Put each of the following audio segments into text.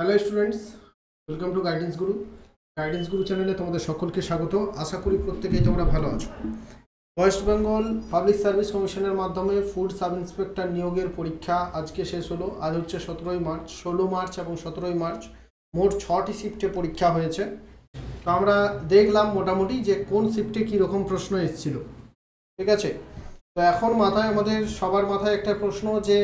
hello students welcome to guidance Guru guidance Guru চ্যানেলে তোমাদের সকলকে স্বাগত আশা করি প্রত্যেকেই তোমরা ভালো আছো ওয়েস্ট বেঙ্গল পাবলিক সার্ভিস কমিশনের মাধ্যমে ফুড সাব ইন্সপেক্টর নিয়োগের পরীক্ষা আজকে শেষ হলো আজ হচ্ছে সতেরোই মার্চ ষোলো মার্চ এবং সতেরোই মার্চ মোট ছটি শিফটে পরীক্ষা হয়েছে তো আমরা দেখলাম মোটামুটি যে কোন শিফটে কীরকম প্রশ্ন এসেছিল ঠিক আছে তো এখন মাথায় আমাদের সবার মাথায় একটা প্রশ্ন যে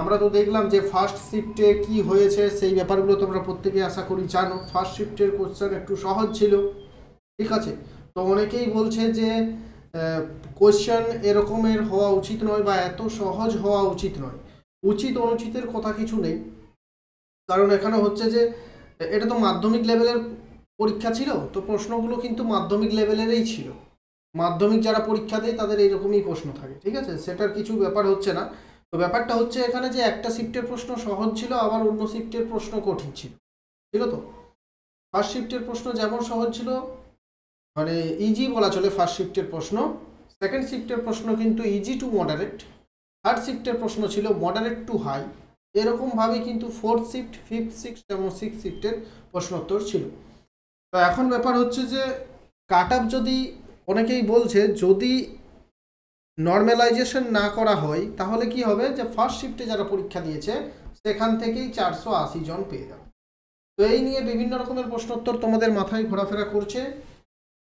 আমরা তো দেখলাম যে ফার্স্ট শিফটে কি হয়েছে সেই ব্যাপারগুলো তোমরা প্রত্যেকে আশা করি জানো ফার্স্ট শিফটের কোশ্চেন একটু সহজ ছিল ঠিক আছে তো অনেকেই বলছে যে কোশ্চেন এরকমের হওয়া উচিত নয় বা এত সহজ হওয়া উচিত নয় উচিত অনুচিতের কথা কিছু নেই কারণ এখানে হচ্ছে যে এটা তো মাধ্যমিক লেভেলের পরীক্ষা ছিল তো প্রশ্নগুলো কিন্তু মাধ্যমিক লেভেলেরই ছিল মাধ্যমিক যারা পরীক্ষা দেয় তাদের এইরকমই প্রশ্ন থাকে ঠিক আছে সেটার কিছু ব্যাপার হচ্ছে না তো ব্যাপারটা হচ্ছে এখানে যে একটা শিফটের প্রশ্ন সহজ ছিল আবার অন্য শিফটের প্রশ্ন কঠিন ছিল ঠিক তো ফার্স্ট শিফটের প্রশ্ন যেমন সহজ ছিল মানে ইজি বলা চলে ফার্স্ট শিফটের প্রশ্ন সেকেন্ড শিফটের প্রশ্ন কিন্তু ইজি টু মডারেট থার্ড শিফটের প্রশ্ন ছিল মডারেট টু হাই এরকমভাবে কিন্তু ফোর্থ শিফট ফিফথ সিক্স এবং সিক্স শিফটের প্রশ্নোত্তর ছিল তো এখন ব্যাপার হচ্ছে যে কাট যদি অনেকেই বলছে যদি নর্মালাইজেশন না করা হয় তাহলে কি হবে যে ফার্স্ট শিফটে যারা পরীক্ষা দিয়েছে সেখান থেকেই চারশো আশি জন পেয়ে যাবে তো এই নিয়ে বিভিন্ন রকমের প্রশ্নোত্তর তোমাদের মাথায় ঘোরাফেরা করছে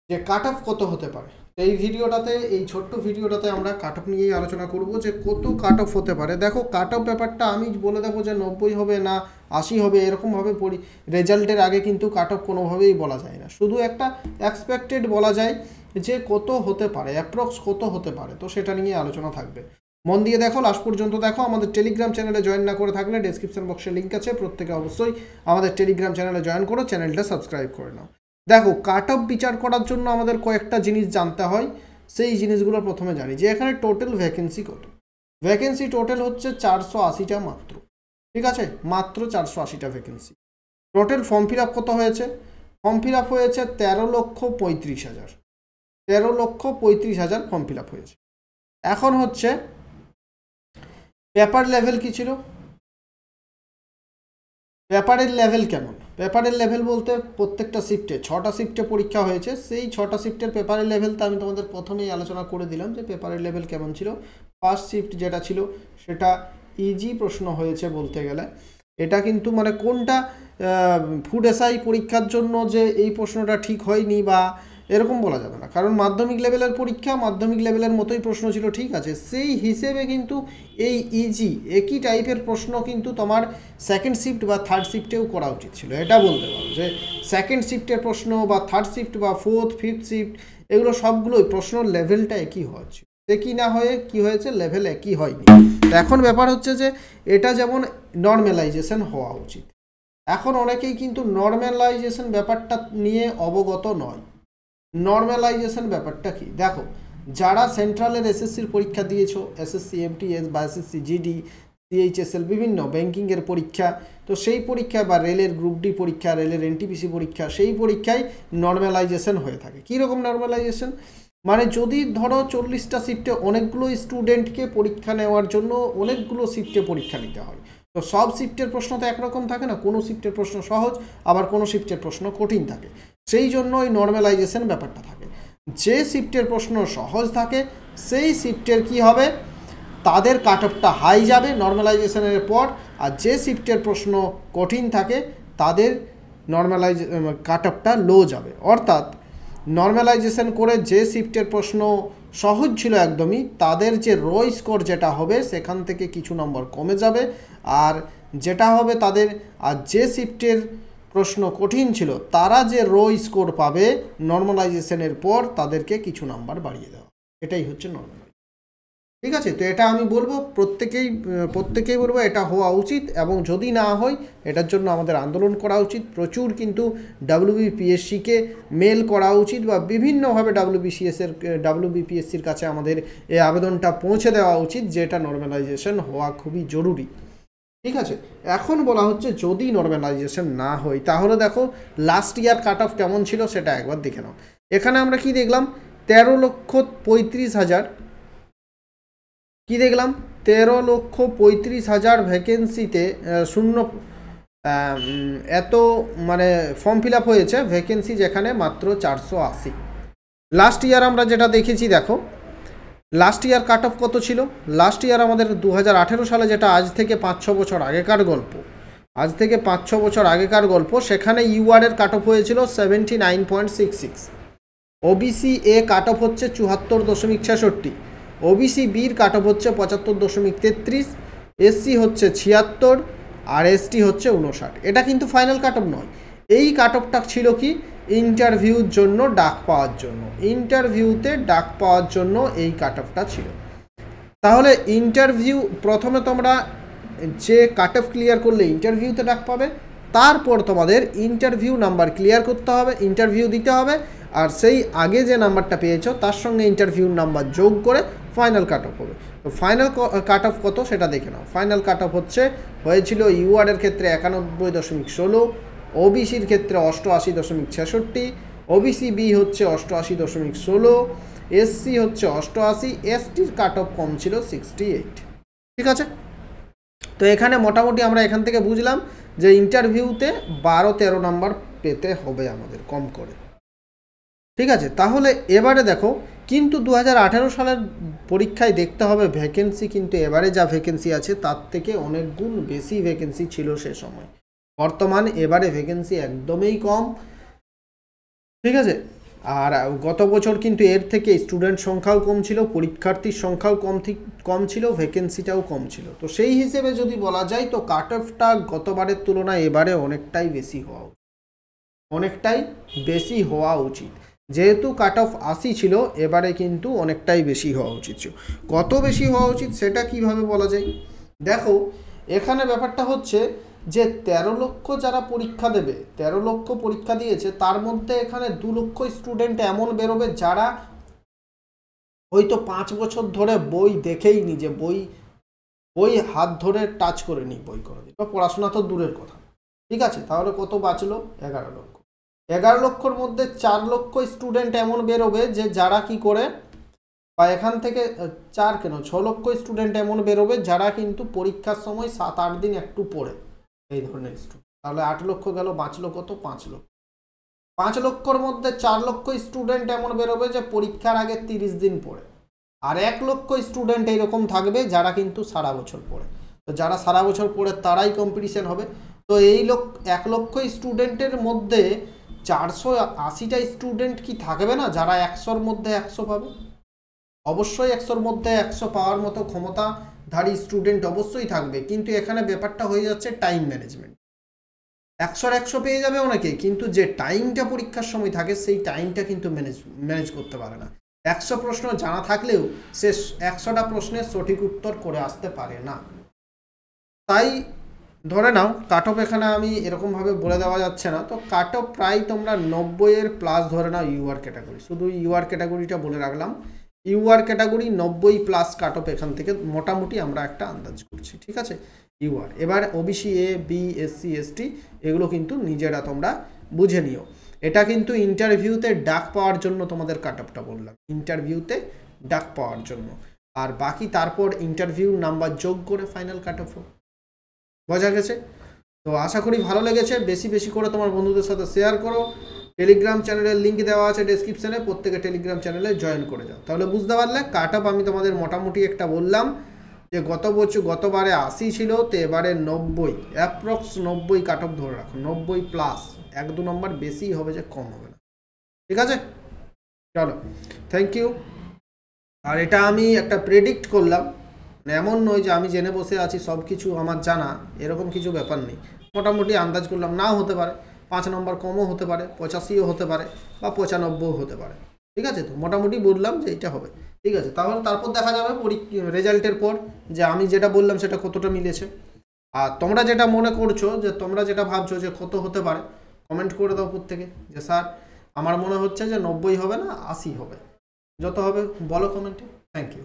যে কাট অফ কত হতে পারে এই ভিডিওটাতে এই ছোট্ট ভিডিওটাতে আমরা কাট অফ নিয়েই আলোচনা করব যে কত কাট অফ হতে পারে দেখো কাট অফ ব্যাপারটা আমি বলে দেবো যে নব্বই হবে না আশি হবে এরকমভাবে পড়ি রেজাল্টের আগে কিন্তু কাট অফ কোনোভাবেই বলা যায় না শুধু একটা এক্সপেক্টেড বলা যায় যে কত হতে পারে অ্যাপ্রক্স কত হতে পারে তো সেটা নিয়ে আলোচনা থাকবে মন দিয়ে দেখো লাস্ট পর্যন্ত দেখো আমাদের টেলিগ্রাম চ্যানেলে জয়েন না করে থাকলে ডেসক্রিপশন বক্সে লিঙ্ক আছে প্রত্যেকে অবশ্যই আমাদের টেলিগ্রাম চ্যানেলে জয়েন করো চ্যানেলটা সাবস্ক্রাইব করে নাও দেখো কাট অফ বিচার করার জন্য আমাদের কয়েকটা জিনিস জানতে হয় সেই জিনিসগুলো প্রথমে জানি যে এখানে টোটাল ভ্যাকেন্সি কত ভ্যাকেন্সি টোটাল হচ্ছে চারশো আশিটা মাত্র ঠিক আছে মাত্র চারশো আশিটা vacancy total form fill up কত হয়েছে ফর্ম ফিল আপ হয়েছে তেরো লক্ষ পঁয়ত্রিশ হাজার তেরো লক্ষ পঁয়ত্রিশ হাজার ফর্ম ফিল হয়েছে এখন হচ্ছে পেপার লেভেল কি ছিল পেপারের লেভেল কেমন পেপারের লেভেল বলতে প্রত্যেকটা শিফটে ছটা শিফটে পরীক্ষা হয়েছে সেই ছটা শিফটের পেপারের তো আমি তোমাদের প্রথমেই আলোচনা করে দিলাম যে পেপারের লেভেল কেমন ছিল ফার্স্ট শিফট যেটা ছিল সেটা ইজি প্রশ্ন হয়েছে বলতে গেলে এটা কিন্তু মানে কোনটা ফুড এসআই পরীক্ষার জন্য যে এই প্রশ্নটা ঠিক হয়নি বা এরকম বলা যাবে না কারণ মাধ্যমিক লেভেলের পরীক্ষা মাধ্যমিক লেভেলের মতোই প্রশ্ন ছিল ঠিক আছে সেই হিসেবে কিন্তু এই ইজি e একই টাইপের প্রশ্ন কিন্তু তোমার সেকেন্ড শিফট বা থার্ড শিফটেও করা উচিত ছিল এটা বলতে পারো যে সেকেন্ড শিফটের প্রশ্ন বা থার্ড শিফট বা ফোর্থ ফিফথ শিফট এগুলো সবগুলোই প্রশ্ন লেভেলটা একই হচ্ছে একই না হয়ে কি হয়েছে লেভেল একই হয়নি এখন ব্যাপার হচ্ছে যে এটা যেমন নর্মালাইজেশন হওয়া উচিত এখন অনেকেই কিন্তু নর্মালাইজেশন ব্যাপারটা নিয়ে অবগত নয় নর্মালাইজেশন ব্যাপারটা কি দেখো যারা সেন্ট্রালের এসএসসির পরীক্ষা দিয়েছো এসএসসি এমটিএস বা এসএসসি জিডি সিএইচএসএল বিভিন্ন ব্যাংকিংয়ের পরীক্ষা তো সেই পরীক্ষা বা রেলের গ্রুপ ডি পরীক্ষা রেলের এনটিপিসি পরীক্ষা সেই পরীক্ষায় নর্মালাইজেশন হয়ে থাকে কীরকম নর্মালাইজেশন মানে যদি ধরো চল্লিশটা শিফটে অনেকগুলো স্টুডেন্টকে পরীক্ষা নেওয়ার জন্য অনেকগুলো শিফটে পরীক্ষা নিতে হয় তো সব শিফটের প্রশ্ন তো একরকম থাকে না কোনো শিফটের প্রশ্ন সহজ আবার কোনো শিফটের প্রশ্ন কঠিন থাকে সেই জন্য ওই নর্মালাইজেশন ব্যাপারটা থাকে যে শিফটের প্রশ্ন সহজ থাকে সেই শিফটের কি হবে তাদের কাট অফটা হাই যাবে নর্মালাইজেশনের পর আর যে শিফটের প্রশ্ন কঠিন থাকে তাদের নর্মালাইজ কাট অফটা লো যাবে অর্থাৎ নর্মালাইজেশন করে যে শিফটের প্রশ্ন সহজ ছিল একদমই তাদের যে রো স্কোর যেটা হবে সেখান থেকে কিছু নম্বর কমে যাবে আর যেটা হবে তাদের আর যে শিফটের প্রশ্ন কঠিন ছিল তারা যে রো স্কোর পাবে নর্মালাইজেশনের পর তাদেরকে কিছু নাম্বার বাড়িয়ে দেওয়া এটাই হচ্ছে নর্মাল ঠিক আছে তো এটা আমি বলবো প্রত্যেকেই প্রত্যেকেই বলবো এটা হওয়া উচিত এবং যদি না হয় এটার জন্য আমাদের আন্দোলন করা উচিত প্রচুর কিন্তু ডাব্লিউবিপিএসসিকে মেল করা উচিত বা বিভিন্নভাবে ডাব্লিউবিসিএসের ডাব্লিউবিপিএসসির কাছে আমাদের এই আবেদনটা পৌঁছে দেওয়া উচিত যে এটা নর্মালাইজেশন হওয়া খুবই জরুরি ঠিক আছে এখন বলা হচ্ছে যদি নর্মালাইজেশন না হয় তাহলে দেখো লাস্ট ইয়ার কাট অফ কেমন ছিল সেটা একবার দেখে নাও এখানে আমরা কি দেখলাম তেরো লক্ষ পঁয়ত্রিশ হাজার কি দেখলাম তেরো লক্ষ পঁয়ত্রিশ হাজার ভ্যাকেন্সিতে শূন্য এত মানে ফর্ম ফিল হয়েছে ভ্যাকেন্সি যেখানে মাত্র চারশো আশি লাস্ট ইয়ার আমরা যেটা দেখেছি দেখো লাস্ট ইয়ার কাট অফ কত ছিল লাস্ট ইয়ার আমাদের দু সালে যেটা আজ থেকে পাঁচ ছ বছর আগেকার গল্প আজ থেকে পাঁচ ছ বছর আগেকার গল্প সেখানে ইউআরের কাট অফ হয়েছিল seventy nine point six six OBC A cut off হচ্ছে চুহাত্তর দশমিক ছেষট্টি ওবিসি বির কাট হচ্ছে পঁচাত্তর দশমিক তেত্রিশ এসসি হচ্ছে ছিয়াত্তর আর এসটি হচ্ছে উনষাট এটা কিন্তু ফাইনাল কাট নয় এই কাট ছিল কি ইন্টারভিউর জন্য ডাক পাওয়ার জন্য ইন্টারভিউতে ডাক পাওয়ার জন্য এই কাট ছিল তাহলে ইন্টারভিউ প্রথমে তোমরা যে কাট ক্লিয়ার করলে ইন্টারভিউতে ডাক পাবে তারপর তোমাদের ইন্টারভিউ নাম্বার ক্লিয়ার করতে হবে ইন্টারভিউ দিতে হবে আর সেই আগে যে নাম্বারটা পেয়েছো তার সঙ্গে ইন্টারভিউর নাম্বার যোগ করে ফাইনাল কাট অফ হবে তো ফাইনাল কাট অফ কত সেটা দেখে নাও ফাইনাল কাট অফ হচ্ছে হয়েছিল ইউআরের ক্ষেত্রে একানব্বই দশমিক ষোলো ওবিসির ক্ষেত্রে অষ্টআশি দশমিক ছেষট্টি ওবিসি বি হচ্ছে অষ্টআশি দশমিক ষোলো এসসি হচ্ছে অষ্টআশি এসটির কাট অফ কম ছিল সিক্সটি এইট ঠিক আছে তো এখানে মোটামুটি আমরা এখান থেকে বুঝলাম যে ইন্টারভিউতে বারো তেরো নাম্বার পেতে হবে আমাদের কম করে ঠিক আছে তাহলে এবারে দেখো কিন্তু দু সালের পরীক্ষায় দেখতে হবে ভ্যাকেন্সি কিন্তু এবারে যা ভ্যাকেন্সি আছে তার থেকে অনেক গুণ বেশি ভ্যাকেন্সি ছিল সে সময় বর্তমান এবারে ভ্যাকেন্সি একদমই কম ঠিক আছে আর গত বছর কিন্তু এর থেকে স্টুডেন্ট সংখ্যাও কম ছিল পরীক্ষার্থীর সংখ্যাও কম কম ছিল ভ্যাকেন্সিটাও কম ছিল তো সেই হিসেবে যদি বলা যায় তো কাট অফটা গতবারের তুলনায় এবারে অনেকটাই বেশি হওয়া অনেকটাই বেশি হওয়া উচিত যেহেতু কাট অফ আশি ছিল এবারে কিন্তু অনেকটাই বেশি হওয়া উচিত ছিল কত বেশি হওয়া উচিত সেটা কিভাবে বলা যায় দেখো এখানে ব্যাপারটা হচ্ছে যে তেরো লক্ষ যারা পরীক্ষা দেবে তেরো লক্ষ পরীক্ষা দিয়েছে তার মধ্যে এখানে দু লক্ষ স্টুডেন্ট এমন বেরোবে যারা হয়তো পাঁচ বছর ধরে বই দেখেই নি যে বই বই হাত ধরে টাচ করে নি বই করে বা পড়াশোনা তো দূরের কথা ঠিক আছে তাহলে কত বাঁচলো এগারো লক্ষ এগারো লক্ষর মধ্যে চার লক্ষ স্টুডেন্ট এমন বেরোবে যে যারা কি করে বা এখান থেকে চার কেন ছ লক্ষ স্টুডেন্ট এমন বেরোবে যারা কিন্তু পরীক্ষার সময় সাত আট দিন একটু পড়ে এই ধরনের স্টুডেন্ট তাহলে আট লক্ষ গেল বাঁচলো কত পাঁচ লক্ষ পাঁচ লক্ষর মধ্যে চার লক্ষ স্টুডেন্ট এমন বেরোবে যে পরীক্ষার আগে তিরিশ দিন পড়ে আর এক লক্ষ স্টুডেন্ট এইরকম থাকবে যারা কিন্তু সারা বছর পড়ে তো যারা সারা বছর পড়ে তারাই কম্পিটিশন হবে তো এই লোক এক লক্ষ স্টুডেন্টের মধ্যে চারশো আশিটা স্টুডেন্ট কি থাকবে না যারা একশোর মধ্যে একশো পাবে অবশ্যই একশোর মধ্যে একশো পাওয়ার মতো ক্ষমতাধারী স্টুডেন্ট অবশ্যই থাকবে কিন্তু এখানে ব্যাপারটা হয়ে যাচ্ছে টাইম ম্যানেজমেন্ট একশোর একশো পেয়ে যাবে অনেকে কিন্তু যে টাইমটা পরীক্ষার সময় থাকে সেই টাইমটা কিন্তু ম্যানেজ ম্যানেজ করতে পারে না একশো প্রশ্ন জানা থাকলেও সে একশোটা প্রশ্নের সঠিক উত্তর করে আসতে পারে না তাই ধরে নাও কাট অফ এখানে আমি এরকমভাবে বলে দেওয়া যাচ্ছে না তো কাট অফ প্রায় তোমরা নব্বইয়ের প্লাস ধরে নাও ইউআর ক্যাটাগরি শুধু ইউআর ক্যাটাগরিটা বলে রাখলাম ইউআর ক্যাটাগরি নব্বই প্লাস কাট অফ এখান থেকে মোটামুটি আমরা একটা আন্দাজ করছি ঠিক আছে ইউআর এবার OBC A B SC ST এগুলো কিন্তু নিজেরা তোমরা বুঝে নিও এটা কিন্তু ইন্টারভিউতে ডাক পাওয়ার জন্য তোমাদের কাট অফটা বললাম ইন্টারভিউতে ডাক পাওয়ার জন্য আর বাকি তারপর ইন্টারভিউ নাম্বার যোগ করে ফাইনাল কাট অফ বোঝা গেছে তো আশা করি ভালো লেগেছে বেশি বেশি করে তোমার বন্ধুদের সাথে শেয়ার করো টেলিগ্রাম চ্যানেলের লিঙ্ক দেওয়া আছে ডিসক্রিপশানে প্রত্যেকে টেলিগ্রাম চ্যানেলে জয়েন করে যাও তাহলে বুঝতে পারলে কাট আপ আমি তোমাদের মোটামুটি একটা বললাম যে গত বছর গতবারে আশি ছিল তো এবারে নব্বই অ্যাপ্রক্স নব্বই কাট ধরে রাখো নব্বই প্লাস এক দু নম্বর বেশি হবে যে কম হবে না ঠিক আছে চলো থ্যাংক ইউ আর এটা আমি একটা প্রেডিক্ট করলাম মানে এমন নয় যে আমি জেনে বসে আছি সব কিছু আমার জানা এরকম কিছু ব্যাপার নেই মোটামুটি আন্দাজ করলাম নাও হতে পারে পাঁচ নম্বর কমও হতে পারে পঁচাশিও হতে পারে বা পঁচানব্বইও হতে পারে ঠিক আছে তো মোটামুটি বললাম যে এটা হবে ঠিক আছে তাহলে তারপর দেখা যাবে রেজাল্টের পর যে আমি যেটা বললাম সেটা কতটা মিলেছে আর তোমরা যেটা মনে করছো যে তোমরা যেটা ভাবছো যে কত হতে পারে কমেন্ট করে দাও প্রত্যেকে যে স্যার আমার মনে হচ্ছে যে নব্বই হবে না আশি হবে যত হবে বলো কমেন্টে থ্যাংক ইউ